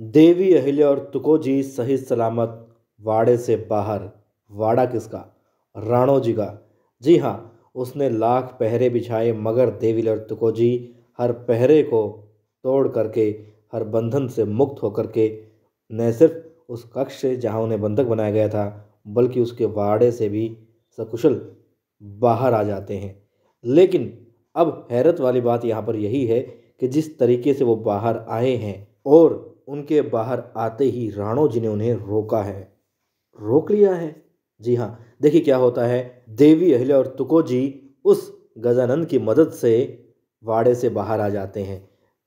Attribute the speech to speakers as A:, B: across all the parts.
A: देवी अहिल्या और तुकोजी सही सलामत वाड़े से बाहर वाड़ा किसका राणो जी का जी हाँ उसने लाख पहरे बिछाए मगर देवी और तुकोजी हर पहरे को तोड़ करके हर बंधन से मुक्त होकर के न सिर्फ उस कक्ष से जहाँ उन्हें बंधक बनाया गया था बल्कि उसके वाड़े से भी सकुशल बाहर आ जाते हैं लेकिन अब हैरत वाली बात यहाँ पर यही है कि जिस तरीके से वो बाहर आए हैं और उनके बाहर आते ही राणो जी ने उन्हें रोका है रोक लिया है जी हाँ देखिए क्या होता है देवी अहिल्या और तुको जी उस गजानंद की मदद से वाड़े से बाहर आ जाते हैं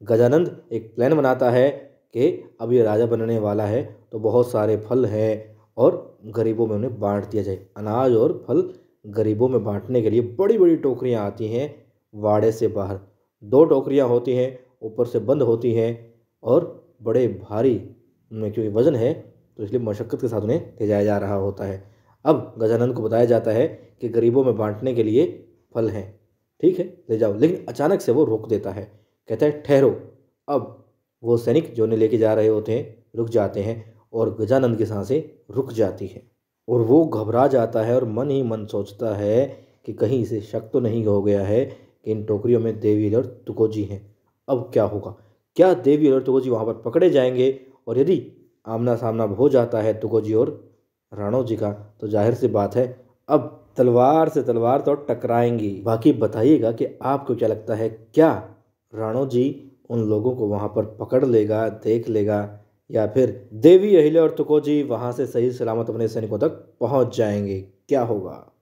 A: गजानंद एक प्लान बनाता है कि अब ये राजा बनने वाला है तो बहुत सारे फल हैं और गरीबों में उन्हें बांट दिया जाए अनाज और फल गरीबों में बांटने के लिए बड़ी बड़ी टोकरियाँ आती हैं वाड़े से बाहर दो टोकरियाँ होती हैं ऊपर से बंद होती हैं और बड़े भारी उनमें क्योंकि वज़न है तो इसलिए मशक्क़त के साथ उन्हें भेजाया जा रहा होता है अब गजानंद को बताया जाता है कि गरीबों में बांटने के लिए फल हैं ठीक है ले जाओ लेकिन अचानक से वो रोक देता है कहता है ठहरो अब वो सैनिक जो उन्हें लेके जा रहे होते हैं रुक जाते हैं और गजानंद की सांसें रुक जाती हैं और वो घबरा जाता है और मन ही मन सोचता है कि कहीं इसे शक तो नहीं हो गया है कि इन टोकरियों में देवी और तुकोजी हैं अब क्या होगा क्या देवी और तुगोजी वहाँ पर पकड़े जाएंगे और यदि आमना सामना हो जाता है तुगोजी और राणो जी का तो जाहिर सी बात है अब तलवार से तलवार तो टकराएंगी बाकी बताइएगा कि आपको क्या लगता है क्या राणो जी उन लोगों को वहाँ पर पकड़ लेगा देख लेगा या फिर देवी अहिल्या और तुकोजी वहाँ से सही सलामत अपने सैनिकों तक पहुँच जाएंगे क्या होगा